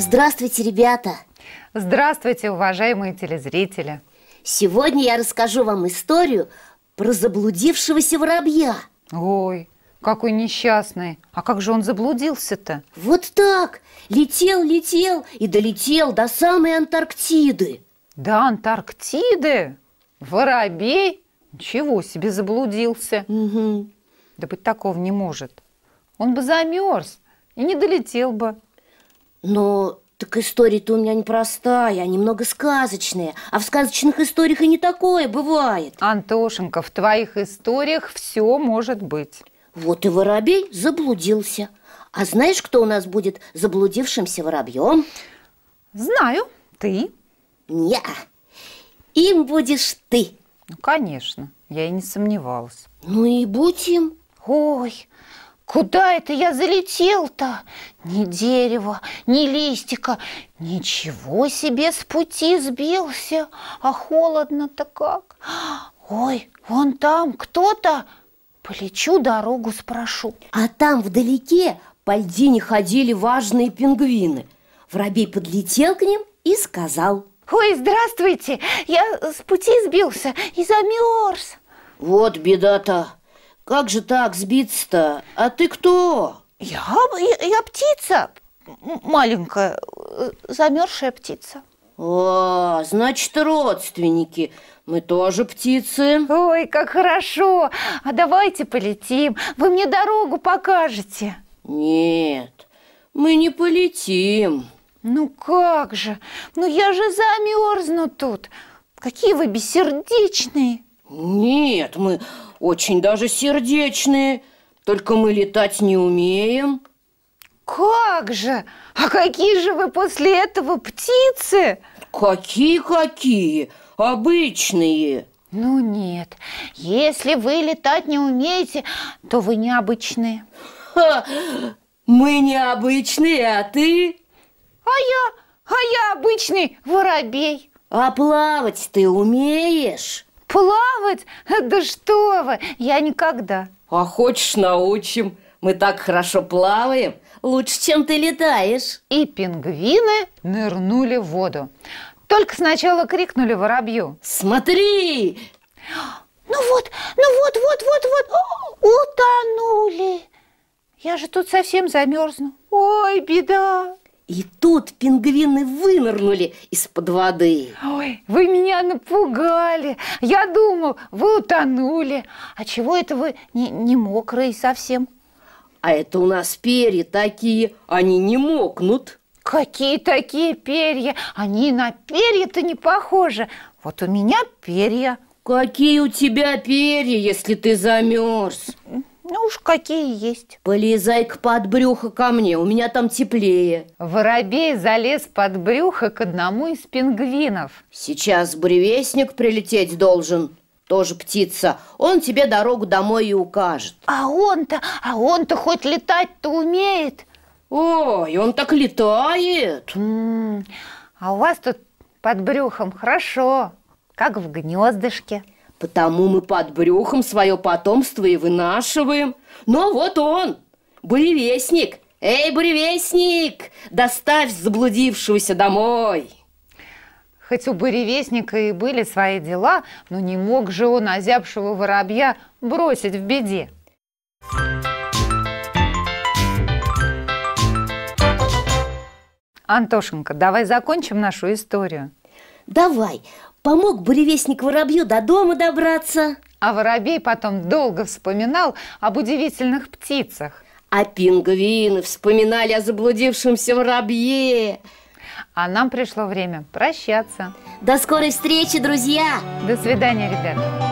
Здравствуйте, ребята! Здравствуйте, уважаемые телезрители! Сегодня я расскажу вам историю про заблудившегося воробья. Ой, какой несчастный! А как же он заблудился-то? Вот так! Летел, летел и долетел до самой Антарктиды. До Антарктиды? Воробей? Ничего себе заблудился. Угу. Да быть такого не может. Он бы замерз и не долетел бы. Но так истории-то у меня непростая, они немного сказочные. А в сказочных историях и не такое бывает. Антошенька, в твоих историях все может быть. Вот и воробей заблудился. А знаешь, кто у нас будет заблудившимся воробьем? Знаю. Ты? Не. Им будешь ты. Ну, конечно. Я и не сомневалась. Ну и будь им. Ой, Куда это я залетел-то? Ни дерева, ни листика, ничего себе с пути сбился, а холодно-то как. Ой, вон там кто-то, полечу дорогу спрошу. А там вдалеке по льдине ходили важные пингвины. Воробей подлетел к ним и сказал. Ой, здравствуйте, я с пути сбился и замерз. Вот беда-то, как же так сбиться-то? А ты кто? Я, я, я птица, маленькая, э, замерзшая птица. О, а, значит, родственники. Мы тоже птицы. Ой, как хорошо. А давайте полетим. Вы мне дорогу покажете. Нет, мы не полетим. Ну как же? Ну я же замерзну тут. Какие вы бессердечные. Нет, мы очень даже сердечные. Только мы летать не умеем. Как же? А какие же вы после этого птицы? Какие-какие? Обычные. Ну нет, если вы летать не умеете, то вы необычные. Ха, мы необычные, а ты? А я, а я обычный воробей. А плавать ты умеешь? Плавать? Да что вы, я никогда. А хочешь, научим. Мы так хорошо плаваем. Лучше, чем ты летаешь. И пингвины нырнули в воду. Только сначала крикнули воробью. Смотри! Ну вот, ну вот, вот, вот, вот, утонули. Я же тут совсем замерзну. Ой, беда. И тут пингвины вынырнули из-под воды. Ой, вы меня напугали. Я думал, вы утонули. А чего это вы не, не мокрые совсем? А это у нас перья такие, они не мокнут. Какие такие перья? Они на перья-то не похожи. Вот у меня перья. Какие у тебя перья, если ты замерз? Ну уж какие есть. Полезай-ка под брюхо ко мне, у меня там теплее. Воробей залез под брюхо к одному из пингвинов. Сейчас бревестник прилететь должен тоже птица, он тебе дорогу домой и укажет. А он-то, а он-то хоть летать-то умеет? Ой, он так летает. а у вас тут под брюхом хорошо, как в гнездышке. Потому мы под брюхом свое потомство и вынашиваем. Но вот он, буревестник. Эй, буревестник, доставь заблудившегося домой. Хоть у буревестника и были свои дела, но не мог же он озябшего воробья бросить в беде. Антошенька, давай закончим нашу историю. Давай. Помог буревестник воробью до дома добраться. А воробей потом долго вспоминал об удивительных птицах. А пингвины вспоминали о заблудившемся воробье. А нам пришло время прощаться. До скорой встречи, друзья! До свидания, ребята!